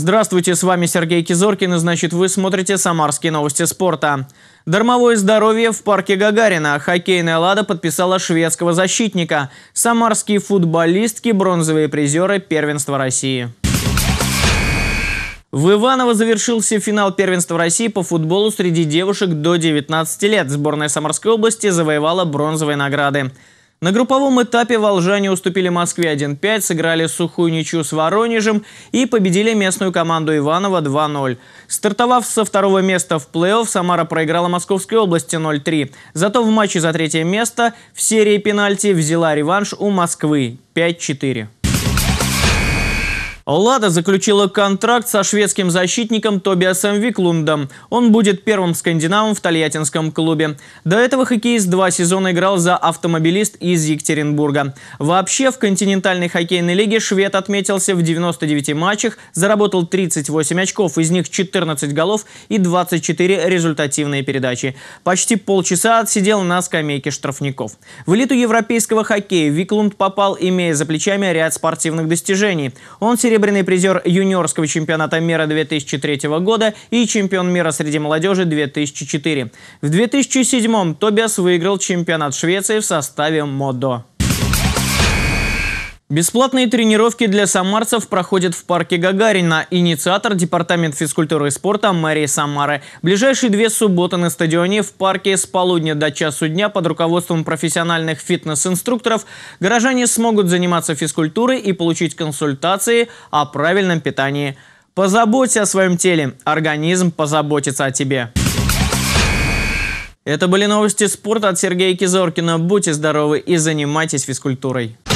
Здравствуйте, с вами Сергей Кизоркин, и значит вы смотрите «Самарские новости спорта». Дармовое здоровье в парке Гагарина. Хоккейная «Лада» подписала шведского защитника. Самарские футболистки – бронзовые призеры первенства России. В Иваново завершился финал первенства России по футболу среди девушек до 19 лет. Сборная Самарской области завоевала бронзовые награды. На групповом этапе волжане уступили Москве 1-5, сыграли сухую ничью с Воронежем и победили местную команду Иванова 2-0. Стартовав со второго места в плей-офф, Самара проиграла Московской области 0-3. Зато в матче за третье место в серии пенальти взяла реванш у Москвы 5-4. «Лада» заключила контракт со шведским защитником Тобиасом Виклундом. Он будет первым скандинавом в Тольяттинском клубе. До этого хоккеист два сезона играл за автомобилист из Екатеринбурга. Вообще, в континентальной хоккейной лиге швед отметился в 99 матчах, заработал 38 очков, из них 14 голов и 24 результативные передачи. Почти полчаса отсидел на скамейке штрафников. В элиту европейского хоккея Виклунд попал, имея за плечами ряд спортивных достижений. Он серебряный серебряный призер юниорского чемпионата мира 2003 года и чемпион мира среди молодежи 2004. В 2007 Тобиас выиграл чемпионат Швеции в составе МОДО. Бесплатные тренировки для самарцев проходят в парке Гагарина. Инициатор – Департамент физкультуры и спорта мэрии Самары. Ближайшие две субботы на стадионе в парке с полудня до часу дня под руководством профессиональных фитнес-инструкторов горожане смогут заниматься физкультурой и получить консультации о правильном питании. Позаботься о своем теле, организм позаботится о тебе. Это были новости спорта от Сергея Кизоркина. Будьте здоровы и занимайтесь физкультурой.